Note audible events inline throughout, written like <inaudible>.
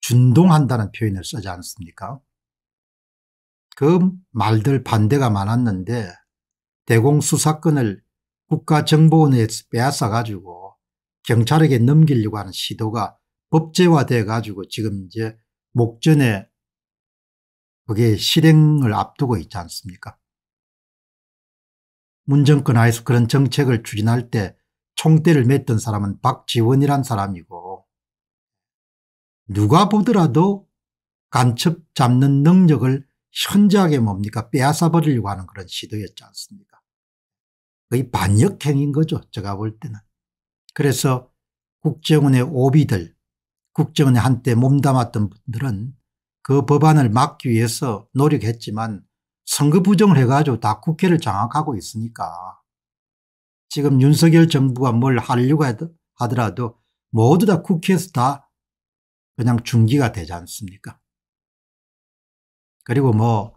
준동한다는 표현을 쓰지 않습니까? 그 말들 반대가 많았는데 대공수사권을 국가정보원에 빼앗아 가지고 경찰에게 넘기려고 하는 시도가 법제화돼 가지고 지금 이제 목전에 그게 실행을 앞두고 있지 않습니까? 문정권 하에서 그런 정책을 추진할 때 총대를 맸던 사람은 박지원이란 사람이고 누가 보더라도 간첩 잡는 능력을 현저하게 뭡니까 빼앗아버리려고 하는 그런 시도였지 않습니까 거의 반역행인 거죠 제가 볼 때는. 그래서 국정원의 오비들 국정원에 한때 몸담았던 분들은 그 법안을 막기 위해서 노력했지만 선거 부정을 해가지고 다 국회를 장악하고 있으니까 지금 윤석열 정부가 뭘 하려고 하더라도 모두 다 국회에서 다 그냥 중기가 되지 않습니까? 그리고 뭐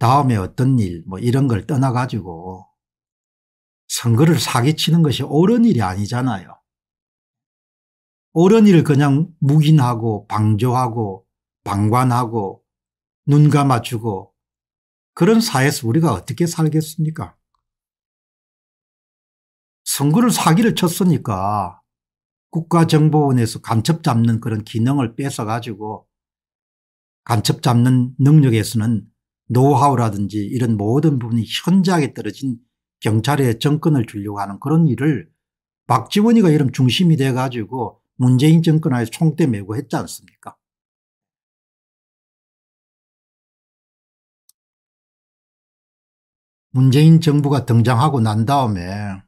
다음에 어떤 일 뭐 이런 걸 떠나가지고 선거를 사기치는 것이 옳은 일이 아니잖아요. 옳은 일을 그냥 묵인하고 방조하고 방관하고 눈 감아주고 그런 사회에서 우리가 어떻게 살겠습니까? 선거를 사기를 쳤으니까 국가정보원에서 간첩 잡는 그런 기능을 뺏어 가지고 간첩 잡는 능력에서는 노하우라든지 이런 모든 부분이 현저하게 떨어진 경찰에 정권을 주려고 하는 그런 일을 박지원이가 이런 중심이 돼 가지고 문재인 정권 하에 총대 메고 했지 않습니까 문재인 정부가 등장하고 난 다음에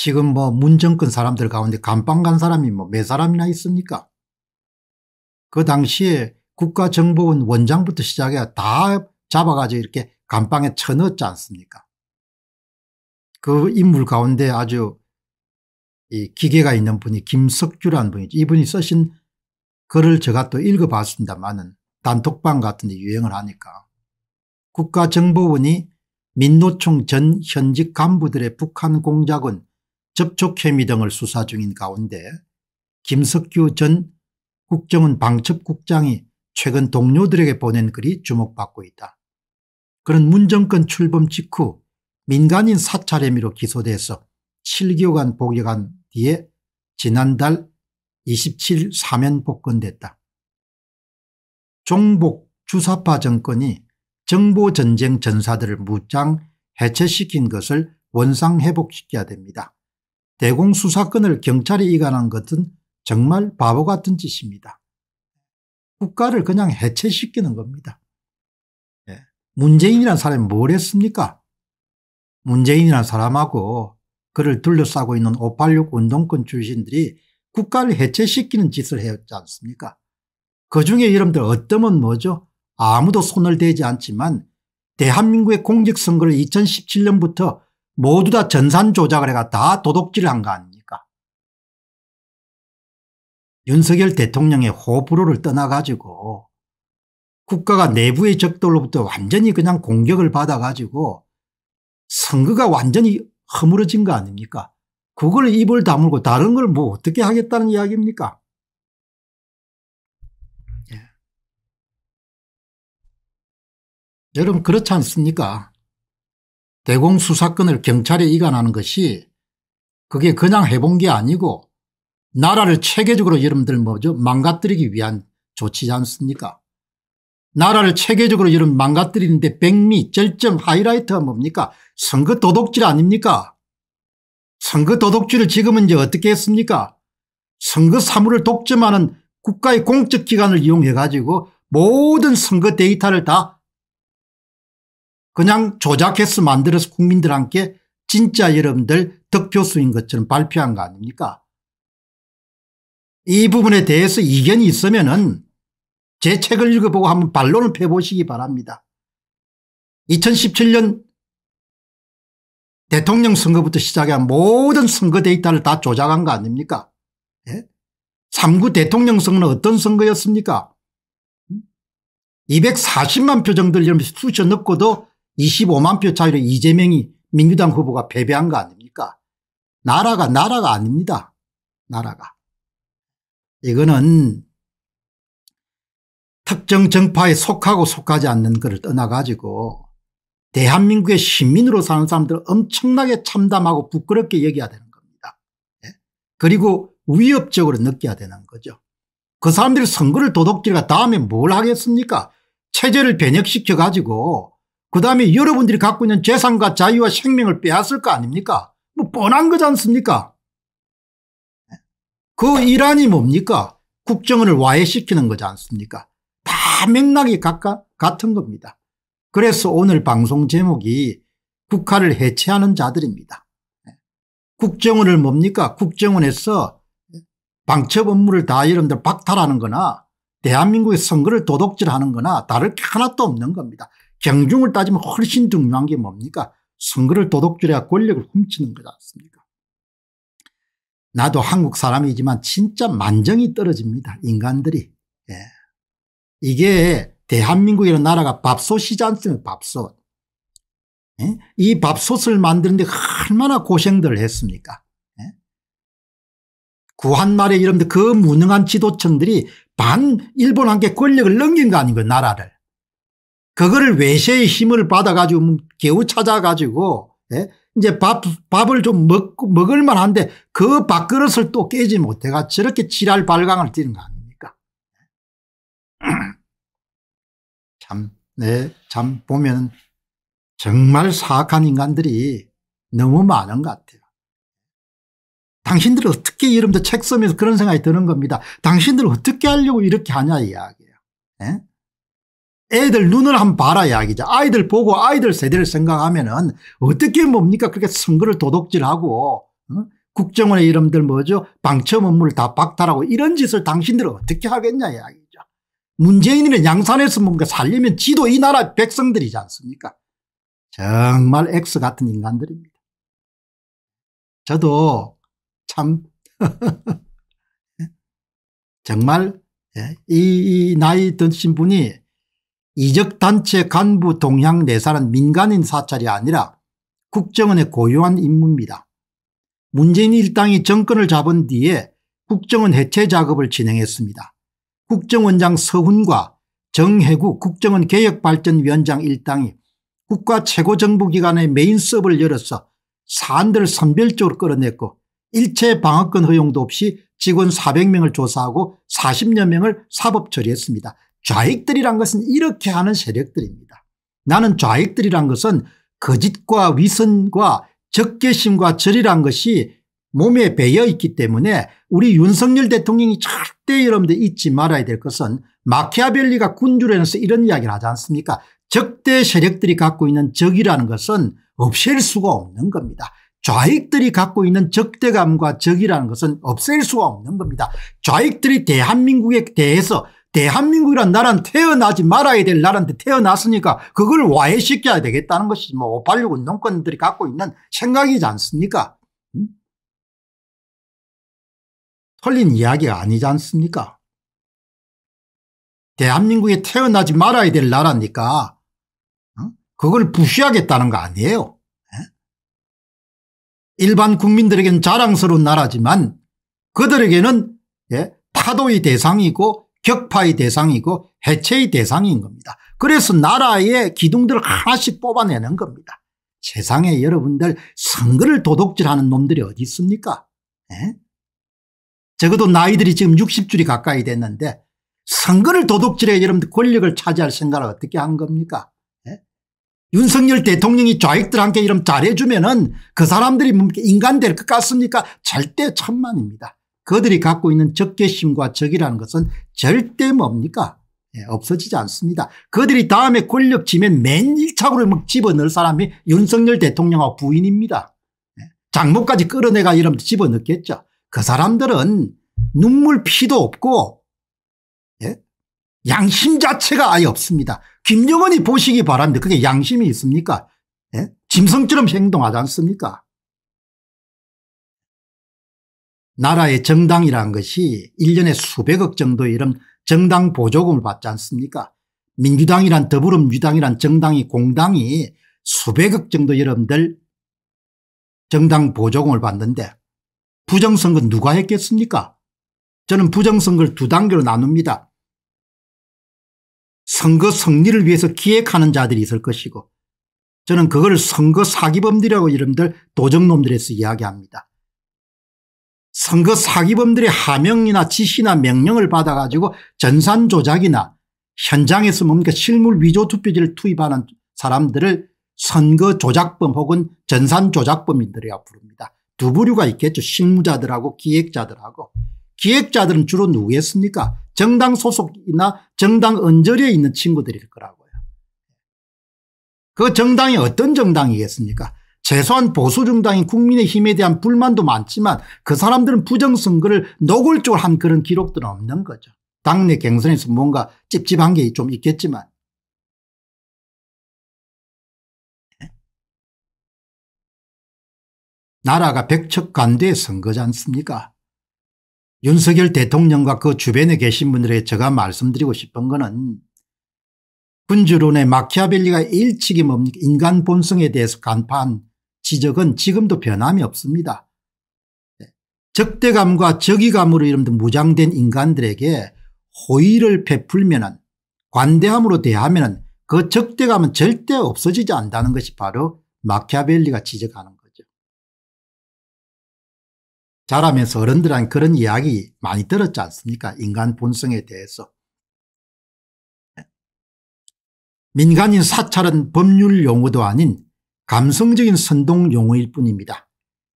지금 뭐 문정권 사람들 가운데 감방 간 사람이 뭐 몇 사람이나 있습니까? 그 당시에 국가정보원 원장부터 시작해 다 잡아가지고 이렇게 감방에 쳐넣었지 않습니까? 그 인물 가운데 아주 이 기계가 있는 분이 김석주라는 분이죠. 이분이 쓰신 글을 제가 또 읽어봤습니다만은 단톡방 같은 데 유행을 하니까 국가정보원이 민노총 전 현직 간부들의 북한 공작은 접촉혐의 등을 수사 중인 가운데 김석규 전 국정원 방첩국장이 최근 동료들에게 보낸 글이 주목받고 있다. 그는 문정권 출범 직후 민간인 사찰 혐의로 기소돼서 7개월간 복역한 뒤에 지난달 27일 사면 복권됐다. 종복 주사파 정권이 정보전쟁 전사들을 무장 해체시킨 것을 원상회복시켜야 됩니다. 대공수사권을 경찰에 이관한 것은 정말 바보 같은 짓입니다. 국가를 그냥 해체시키는 겁니다. 예. 문재인이라는 사람이 뭘 했습니까? 문재인이라는 사람하고 그를 둘러싸고 있는 586 운동권 출신들이 국가를 해체시키는 짓을 했지 않습니까? 그중에 여러분들 어떤은 뭐죠? 아무도 손을 대지 않지만 대한민국의 공직선거를 2017년부터 모두 다 전산 조작을 해가 다 아, 도둑질을 한 거 아닙니까? 윤석열 대통령의 호불호를 떠나가지고 국가가 내부의 적들로부터 완전히 그냥 공격을 받아가지고 선거가 완전히 허물어진 거 아닙니까? 그걸 입을 다물고 다른 걸 뭐 어떻게 하겠다는 이야기입니까? 예. 여러분 그렇지 않습니까? 대공 수사권을 경찰에 이관하는 것이 그게 그냥 해본 게 아니고 나라를 체계적으로 여러분들 뭐죠 망가뜨리기 위한 조치지 않습니까 나라를 체계적으로 여러 망가뜨리는데 백미 절정 하이라이트가 뭡니까 선거 도둑질 아닙니까 선거 도둑질을 지금은 이제 어떻게 했습니까 선거 사물을 독점하는 국가의 공적 기관을 이용해 가지고 모든 선거 데이터를 다 그냥 조작해서 만들어서 국민들한테 진짜 여러분들 득표수인 것처럼 발표한 거 아닙니까? 이 부분에 대해서 이견이 있으면 은제 책을 읽어보고 한번 반론을 펴보시기 바랍니다. 2017년 대통령 선거부터 시작한 모든 선거 데이터를 다 조작한 거 아닙니까? 예? 3구 대통령 선거는 어떤 선거였습니까? 240만 음? 표 정도를 수셔 넣고도 25만 표 차이로 이재명이 민주당 후보가 패배한 거 아닙니까? 나라가 나라가 아닙니다. 나라가. 이거는 특정 정파에 속하고 속하지 않는 것을 떠나가지고 대한민국의 시민으로 사는 사람들을 엄청나게 참담하고 부끄럽게 여겨야 되는 겁니다. 예? 그리고 위협적으로 느껴야 되는 거죠. 그 사람들이 선거를 도둑질가 다음에 뭘 하겠습니까? 체제를 변혁시켜 가지고 그다음에 여러분들이 갖고 있는 재산과 자유와 생명을 빼앗을 거 아닙니까? 뭐 뻔한 거지 않습니까? 그 일환이 뭡니까? 국정원을 와해시키는 거지 않습니까? 다 맥락이 각각 같은 겁니다. 그래서 오늘 방송 제목이 국가를 해체하는 자들입니다. 국정원을 뭡니까? 국정원에서 방첩 업무를 다 여러분들 박탈하는 거나 대한민국의 선거를 도둑질하는 거나 다를 게 하나도 없는 겁니다. 경중을 따지면 훨씬 중요한 게 뭡니까? 선거를 도둑질해야 권력을 훔치는 거지 않습니까? 나도 한국 사람이지만 진짜 만정이 떨어집니다. 인간들이. 예. 이게 대한민국이라는 나라가 밥솥이지 않습니까? 밥솥. 예? 이 밥솥을 만드는데 얼마나 고생들을 했습니까? 예? 구한 말에 이름들 그 무능한 지도층들이 반 일본한테 권력을 넘긴 거 아닌가요? 나라를. 그거를 외세의 힘을 받아가지고 음, 겨우 찾아가지고 예? 이제 밥, 밥을 좀 먹, 먹을만 한데 그 밥그릇을 또 깨지 못해가 저렇게 지랄 발광을 띄는 거 아닙니까? <clears throat> 참, 네, 참 보면 정말 사악한 인간들이 너무 많은 것 같아요. 당신들은 어떻게 이름도 책 쓰면서 그런 생각이 드는 겁니다. 당신들은 어떻게 하려고 이렇게 하냐 이야기예요. 예? 애들 눈을 한번 봐라 야기죠. 아이들 보고 아이들 세대를 생각하면은 어떻게 뭡니까 그렇게 선거를 도둑질하고 응? 국정원의 이름들 뭐죠 방첨 업무를 다 박탈하고 이런 짓을 당신들은 어떻게 하겠냐 이야기죠. 문재인이는 양산에서 뭔가 살리면 지도 이 나라 백성들이지 않습니까 정말 X 같은 인간들입니다. 저도 참 <laughs> 예? 정말 예? 이 나이 드신 분이 이적단체 간부 동향 내사는 민간인 사찰이 아니라 국정원의 고유한 임무입니다. 문재인 일당이 정권을 잡은 뒤에 국정원 해체 작업을 진행했습니다. 국정원장 서훈과 정해국 국정원 개혁발전위원장 일당이 국가 최고정부기관의 메인섭을 열어서 사안들을 선별적으로 끌어냈고 일체 방어권 허용도 없이 직원 400명을 조사하고 40여 명을 사법 처리했습니다. 좌익들이란 것은 이렇게 하는 세력들입니다. 나는 좌익들이란 것은 거짓과 위선과 적개심과 절이란 것이 몸에 배어 있기 때문에 우리 윤석열 대통령이 절대 여러분들 잊지 말아야 될 것은 마키아벨리가 군주라해서 이런 이야기를 하지 않습니까 적대 세력들이 갖고 있는 적이라는 것은 없앨 수가 없는 겁니다. 좌익들이 갖고 있는 적대감과 적이라는 것은 없앨 수가 없는 겁니다. 좌익들이 대한민국에 대해서 대한민국이란 나라는 태어나지 말아야 될 나라인데 태어났으니까 그걸 와해시켜야 되겠다는 것이 뭐586 운동권들이 갖고 있는 생각이지 않습니까? 음? 틀린 이야기가 아니지 않습니까? 대한민국에 태어나지 말아야 될 나라니까 그걸 부시하겠다는 거 아니에요. 일반 국민들에게는 자랑스러운 나라지만 그들에게는 예, 파도의 대상이고 격파의 대상이고 해체의 대상인 겁니다. 그래서 나라의 기둥들을 하나씩 뽑아내는 겁니다. 세상에 여러분들 선거를 도둑질하는 놈들이 어디 있습니까? 에? 예? 적어도 나이들이 지금 60줄이 가까이 됐는데 선거를 도둑질해 여러분들 권력을 차지할 생각을 어떻게 한 겁니까? 에? 예? 윤석열 대통령이 좌익들한테 이런 잘해주면 은그 사람들이 뭐 인간 될 것 같습니까? 절대 천만입니다. 그들이 갖고 있는 적개심과 적이라는 것은 절대 뭡니까 예, 없어지지 않습니다. 그들이 다음에 권력 지면 맨 1차로 막 집어넣을 사람이 윤석열 대통령하고 부인입니다. 예, 장모까지 끌어내가 이러면 집어넣겠죠. 그 사람들은 눈물 피도 없고 예? 양심 자체가 아예 없습니다. 김정은이 보시기 바랍니다. 그게 양심이 있습니까? 예, 짐승처럼 행동하지 않습니까? 나라의 정당이라는 것이 1년에 수백억 정도의 이런 정당 보조금을 받지 않습니까 민주당이란 더불어민주당이란 정당이 공당이 수백억 정도 여러분들 정당 보조금을 받는데 부정선거 누가 했겠습니까 저는 부정선거를 두 단계로 나눕니다. 선거 승리를 위해서 기획하는 자들이 있을 것이고 저는 그걸 선거 사기범들이라고 여러분들 도정놈들에서 이야기합니다. 선거 사기범들의 하명이나 지시나 명령을 받아 가지고 전산 조작이나 현장에서 뭡니까 실물 위조 투표지를 투입하는 사람들을 선거 조작범 혹은 전산 조작범인들이라 부릅니다. 두 부류가 있겠죠. 실무자들하고 기획자들하고. 기획자들은 주로 누구겠습니까 정당 소속이나 정당 언저리에 있는 친구들일 거라고요. 그 정당이 어떤 정당이겠습니까 최소한 보수 정당인 국민의힘에 대한 불만도 많지만 그 사람들은 부정선거를 노골적으로 한 그런 기록들은 없는 거죠. 당내 경선에서 뭔가 찝찝한 게 좀 있겠지만. 나라가 백척간대의 선거지 않습니까 윤석열 대통령과 그 주변에 계신 분들에게 제가 말씀드리고 싶은 거는 군주론의 마키아벨리가 일찍이 뭡니까 인간 본성에 대해서 간파한 지적은 지금도 변함이 없습니다. 네. 적대감과 적의감으로 이름도 무장된 인간들에게 호의를 베풀면 관대함으로 대하면 그 적대감은 절대 없어지지 않다는 것이 바로 마키아벨리가 지적하는 거죠. 자라면서 어른들한 그런 이야기 많이 들었지 않습니까? 인간 본성에 대해서. 민간인 사찰은 법률 용어도 아닌 감성적인 선동 용어일 뿐입니다.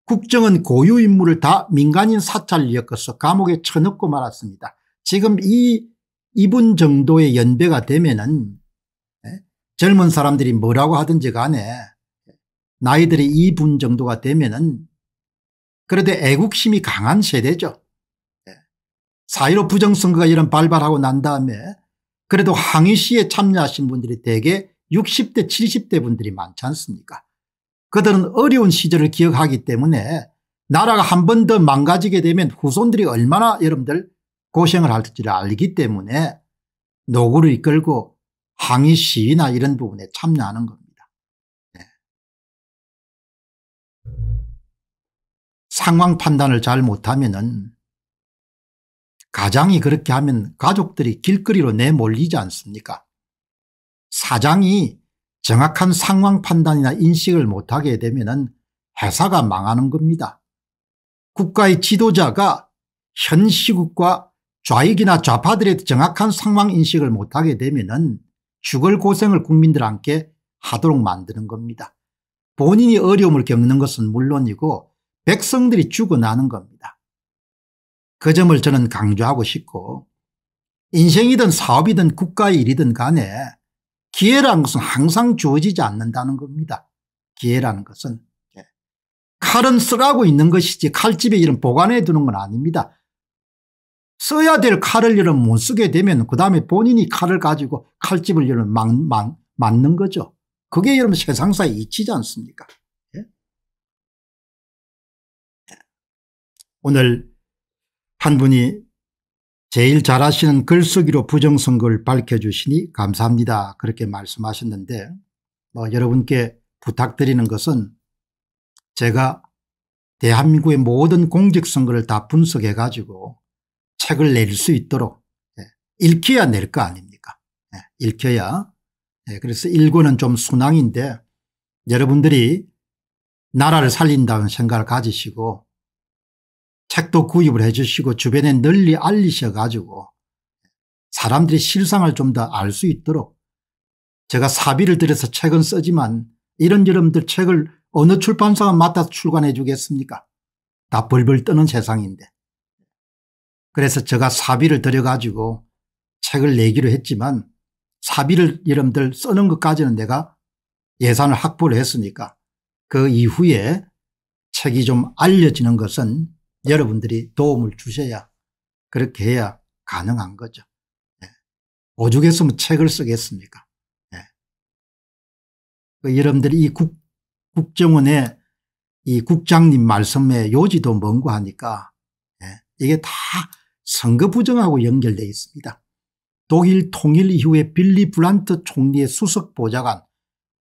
국정은 고유 인물을 다 민간인 사찰을 엮어서 감옥에 쳐넣고 말았습니다. 지금 이 이분 정도의 연배가 되면은 예? 젊은 사람들이 뭐라고 하든지 간에 나이들이 이 분 정도가 되면은 그래도 애국심이 강한 세대죠. 예? 사일오 부정선거가 이런 발발하고 난 다음에 그래도 항의 시에 참여하신 분들이 대개 60대 70대 분들이 많지 않습니까 그들은 어려운 시절을 기억하기 때문에 나라가 한 번 더 망가지게 되면 후손들이 얼마나 여러분들 고생을 할지를 알기 때문에 노구를 이끌고 항의 시위나 이런 부분에 참여하는 겁니다. 네. 상황 판단을 잘 못하면 가장이 그렇게 하면 가족들이 길거리로 내몰리지 않습니까 사장이 정확한 상황 판단이나 인식을 못하게 되면 회사가 망하는 겁니다. 국가의 지도자가 현 시국과 좌익이나 좌파들의 정확한 상황 인식을 못하게 되면 죽을 고생을 국민들 한테 하도록 만드는 겁니다. 본인이 어려움을 겪는 것은 물론이고 백성들이 죽어나는 겁니다. 그 점을 저는 강조하고 싶고 인생이든 사업이든 국가의 일이든 간에 기회라는 것은 항상 주어지지 않는다는 겁니다. 기회라는 것은. 예. 칼은 쓰라고 있는 것이지 칼집에 이런 보관해 두는 건 아닙니다. 써야 될 칼을 이런 못 쓰게 되면 그 다음에 본인이 칼을 가지고 칼집을 이런 막, 막, 맞는 거죠. 그게 여러분 세상사의 이치지 않습니까? 예? 예. 오늘 한 분이 제일 잘하시는 글쓰기로 부정선거를 밝혀주시니 감사합니다. 그렇게 말씀하셨는데 뭐 여러분께 부탁드리는 것은 제가 대한민국의 모든 공직선거를 다 분석해 가지고 책을 낼 수 있도록 예, 읽혀야 낼 거 아닙니까 예, 읽혀야 예, 그래서 일고는 좀 순항인데 여러분들이 나라를 살린다는 생각을 가지시고 책도 구입을 해 주시고 주변에 널리 알리셔 가지고 사람들이 실상을 좀 더 알 수 있도록 제가 사비를 들여서 책은 쓰지만 이런 여러분들 책을 어느 출판사가 맡아서 출간해 주겠습니까 다 벌벌 떠는 세상인데 그래서 제가 사비를 들여가지고 책을 내기로 했지만 사비를 여러분들 쓰는 것까지는 내가 예산을 확보를 했으니까 그 이후에 책이 좀 알려지는 것은 여러분들이 도움을 주셔야 그렇게 해야 가능한 거죠. 예. 오죽했으면 책을 쓰겠습니까? 예. 그 여러분들이 이 국, 국정원의 이 국장님 말씀에 요지도 뭔고 하니까 예. 이게 다 선거 부정하고 연결되어 있습니다. 독일 통일 이후에 빌리 블란트 총리의 수석 보좌관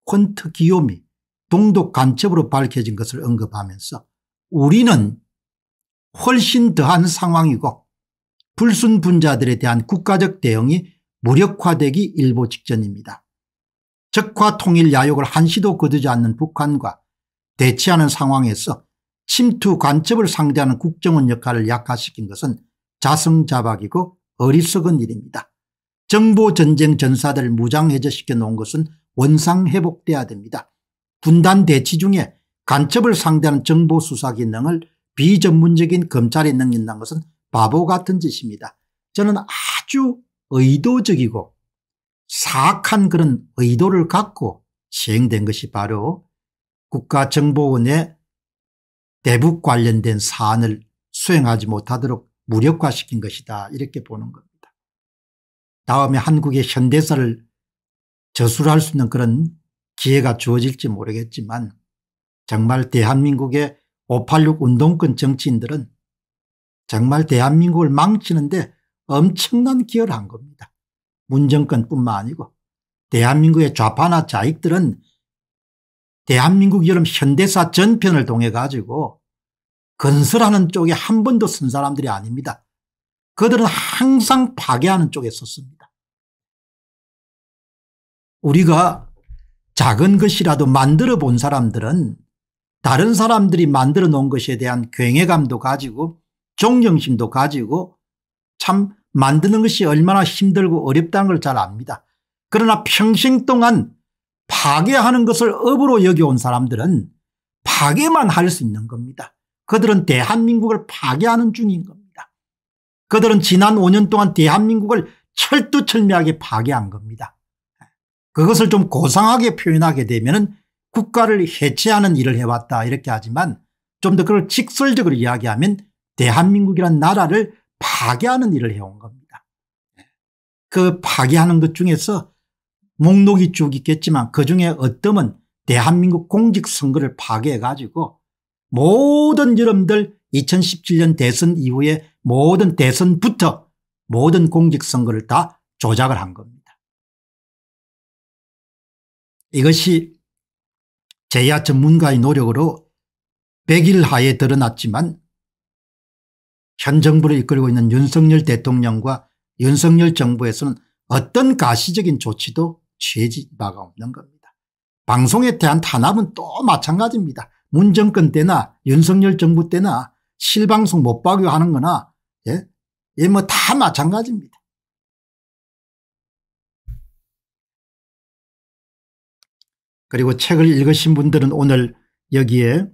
콘트 기욤이 동독 간첩으로 밝혀진 것을 언급하면서 우리는 훨씬 더한 상황이고 불순분자들에 대한 국가적 대응이 무력화되기 일보 직전입니다. 적화 통일 야욕을 한시도 거두지 않는 북한과 대치하는 상황에서 침투 간첩을 상대하는 국정원 역할을 약화시킨 것은 자승자박이고 어리석은 일입니다. 정보전쟁 전사들 무장해제시켜 놓은 것은 원상회복돼야 됩니다. 분단 대치 중에 간첩을 상대하는 정보수사 기능을 비전문적인 검찰에넘긴다는 것은 바보 같은 짓입니다. 저는 아주 의도적이고 사악한 그런 의도를 갖고 시행된 것이 바로 국가정보원의 대북 관련된 사안을 수행하지 못하도록 무력화시킨 것이다 이렇게 보는 겁니다. 다음에 한국의 현대사를 저술할 수 있는 그런 기회가 주어질지 모르겠지만 정말 대한민국의 586 운동권 정치인들은 정말 대한민국을 망치는데 엄청난 기여를 한 겁니다. 문정권뿐만 아니고 대한민국의 좌파나 좌익들은 대한민국 여름 현대사 전편을 통해 가지고 건설하는 쪽에 한 번도 쓴 사람들이 아닙니다. 그들은 항상 파괴하는 쪽에 섰습니다. 우리가 작은 것이라도 만들어 본 사람들은 다른 사람들이 만들어 놓은 것에 대한 굉해감도 가지고 존경심도 가지고 참 만드는 것이 얼마나 힘들고 어렵다는 걸 잘 압니다. 그러나 평생 동안 파괴하는 것을 업으로 여겨온 사람들은 파괴만 할 수 있는 겁니다. 그들은 대한민국을 파괴하는 중인 겁니다. 그들은 지난 5년 동안 대한민국을 철두철미하게 파괴한 겁니다. 그것을 좀 고상하게 표현하게 되면 국가를 해체하는 일을 해왔다 이렇게 하지만 좀 더 그걸 직설적으로 이야기하면 대한민국이란 나라를 파괴하는 일을 해온 겁니다. 그 파괴하는 것 중에서 목록이 쭉 있겠지만 그중에 어떤은 대한민국 공직선거를 파괴해가지고 모든 여러분들 2017년 대선 이후에 모든 대선부터 모든 공직선거를 다 조작을 한 겁니다. 이것이 제야 전문가의 노력으로 100일 하에 드러났지만 현 정부를 이끌고 있는 윤석열 대통령과 윤석열 정부에서는 어떤 가시적인 조치도 취해지 바가 없는 겁니다. 방송에 대한 탄압은 또 마찬가지입니다. 문정권 때나 윤석열 정부 때나 실방송 못 박유하는 거나 예? 예, 뭐다 마찬가지입니다. 그리고 책을 읽으신 분들은 오늘 여기에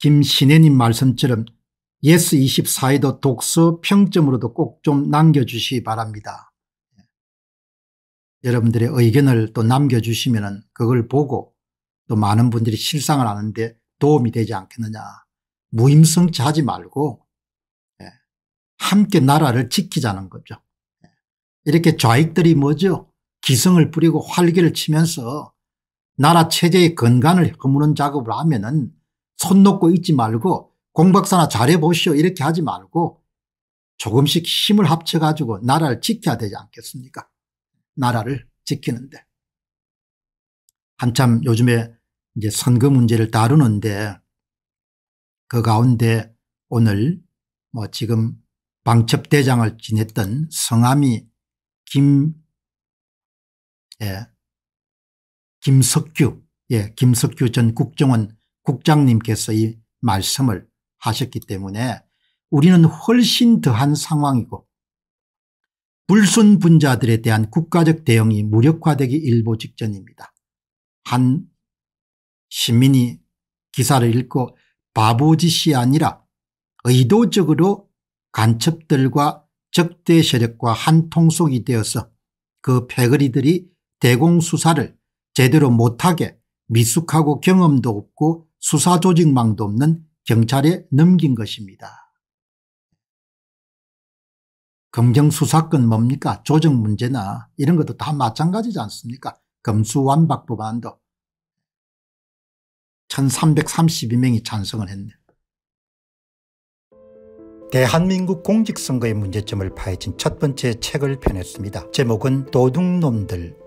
김신혜님 말씀처럼 예스24에도 독서 평점으로도 꼭 좀 남겨주시기 바랍니다. 예. 여러분들의 의견을 또 남겨주시면 그걸 보고 또 많은 분들이 실상을 하는데 도움이 되지 않겠느냐. 무임승차 하지 말고 예, 함께 나라를 지키자는 거죠. 예. 이렇게 좌익들이 뭐죠? 기성을 뿌리고 활기를 치면서 나라 체제의 근간을 허무는 작업을 하면은 손 놓고 있지 말고 공박사나 잘해보시오 이렇게 하지 말고 조금씩 힘을 합쳐가지고 나라를 지켜야 되지 않겠습니까? 나라를 지키는데. 한참 요즘에 이제 선거 문제를 다루는데 그 가운데 오늘 뭐 지금 방첩대장을 지냈던 성함이 김, 예, 김석규 예, 김석규 전 국정원 국장님께서 이 말씀을 하셨기 때문에 우리는 훨씬 더한 상황이고 불순분자들에 대한 국가적 대응이 무력화되기 일보 직전입니다. 한 시민이 기사를 읽고 바보짓이 아니라 의도적으로 간첩들과 적대 세력과 한통속이 되어서 그 패거리들이 대공수사를 제대로 못하게 미숙하고 경험도 없고 수사 조직망도 없는 경찰에 넘긴 것입니다. 검경수사권 뭡니까 조정 문제나 이런 것도 다 마찬가지지 않습니까 검수완박 법안도 1332명이 찬성을 했네 대한민국 공직선거의 문제점을 파헤친 첫 번째 책을 펴냈습니다. 제목은 도둑놈들